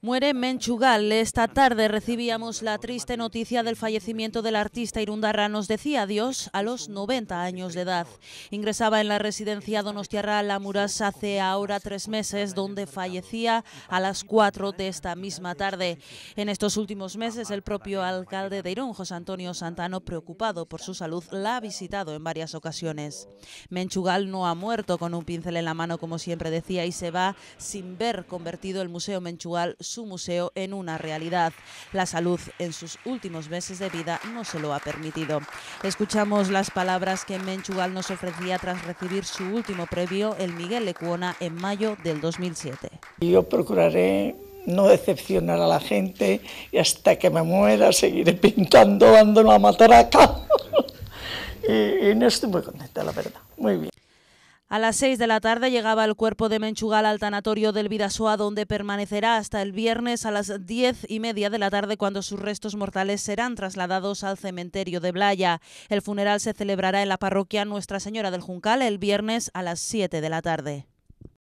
Muere Menchugal. Esta tarde recibíamos la triste noticia del fallecimiento del artista Irundarra. Nos decía adiós a los 90 años de edad. Ingresaba en la residencia Donostiarra La Muras hace ahora tres meses, donde fallecía a las 4 de esta misma tarde. En estos últimos meses, el propio alcalde de Irún, José Antonio Santano, preocupado por su salud, la ha visitado en varias ocasiones. Menchugal no ha muerto con un pincel en la mano, como siempre decía, y se va sin ver convertido el Museo Menchugal su museo en una realidad. La salud en sus últimos meses de vida no se lo ha permitido. Escuchamos las palabras que Menchugal nos ofrecía tras recibir su último previo, el Miguel Lecuona, en mayo del 2007. Yo procuraré no decepcionar a la gente y hasta que me muera seguiré pintando dando la matraca. y, y no estoy muy contenta, la verdad. Muy bien. A las seis de la tarde llegaba el cuerpo de Menchugal al tanatorio del Vidasoa, donde permanecerá hasta el viernes a las diez y media de la tarde, cuando sus restos mortales serán trasladados al cementerio de Blaya. El funeral se celebrará en la parroquia Nuestra Señora del Juncal el viernes a las siete de la tarde.